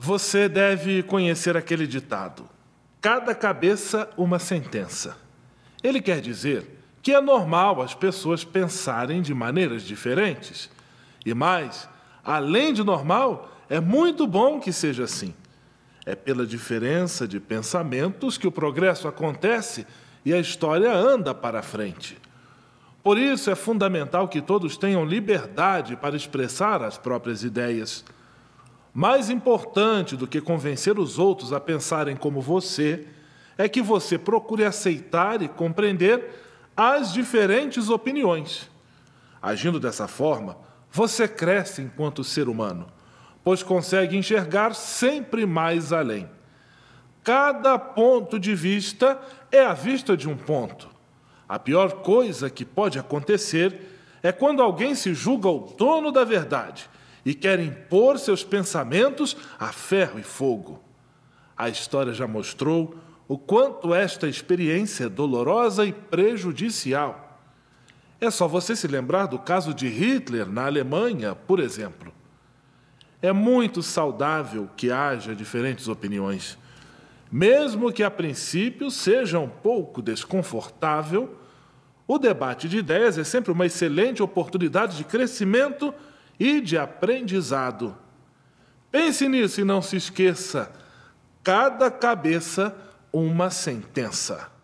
Você deve conhecer aquele ditado: cada cabeça uma sentença. Ele quer dizer que é normal as pessoas pensarem de maneiras diferentes. E mais, além de normal, é muito bom que seja assim. É pela diferença de pensamentos que o progresso acontece e a história anda para frente. Por isso é fundamental que todos tenham liberdade para expressar as próprias ideias. Mais importante do que convencer os outros a pensarem como você é que você procure aceitar e compreender as diferentes opiniões. Agindo dessa forma, você cresce enquanto ser humano, pois consegue enxergar sempre mais além. Cada ponto de vista é a vista de um ponto. A pior coisa que pode acontecer é quando alguém se julga o dono da verdade e querem pôr seus pensamentos a ferro e fogo. A história já mostrou o quanto esta experiência é dolorosa e prejudicial. É só você se lembrar do caso de Hitler na Alemanha, por exemplo. É muito saudável que haja diferentes opiniões. Mesmo que a princípio seja um pouco desconfortável, o debate de ideias é sempre uma excelente oportunidade de crescimento e de aprendizado. Pense nisso e não se esqueça: cada cabeça uma sentença.